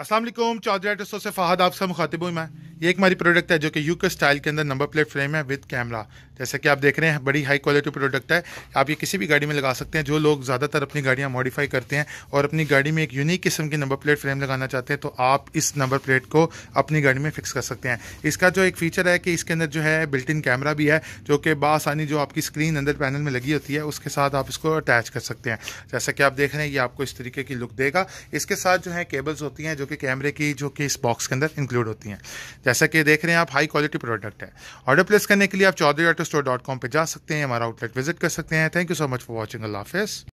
असलम चौधरी सो से फहद आपसे मुखातिब हूँ मैं ये एक हमारी प्रोडक्ट है जो कि यूके स्टाइल के अंदर नंबर प्लेट फ्रेम है विद कैमरा जैसे कि आप देख रहे हैं बड़ी हाई क्वालिटी प्रोडक्ट है आप ये किसी भी गाड़ी में लगा सकते हैं जो लोग ज़्यादातर अपनी गाड़ियाँ मॉडिफाई करते हैं और अपनी गाड़ी में एक यूनिक किस्म की नंबर प्लेट फ्रेम लगाना चाहते हैं तो आप इस नंबर प्लेट को अपनी गाड़ी में फिक्स कर सकते हैं इसका जो एक फीचर है कि इसके अंदर जो है बिल्ट इन कैमरा भी है जो कि बासानी जो आपकी स्क्रीन अंदर पैनल में लगी होती है उसके साथ आप इसको अटैच कर सकते हैं जैसा कि आप देख रहे हैं ये आपको इस तरीके की लुक देगा इसके साथ जो है केबल्स होती हैं जो कि कैमरे की जो कि इस बॉक्स के अंदर इंक्लूड होती हैं जैसा कि देख रहे हैं आप हाई क्वालिटी प्रोडक्ट है ऑर्डर प्लेस करने के लिए आप Chaudhary auto store dot com पर जा सकते हैं हमारा आउटलेट विजिट कर सकते हैं thank you so much for watching अल्लाह हाफिज़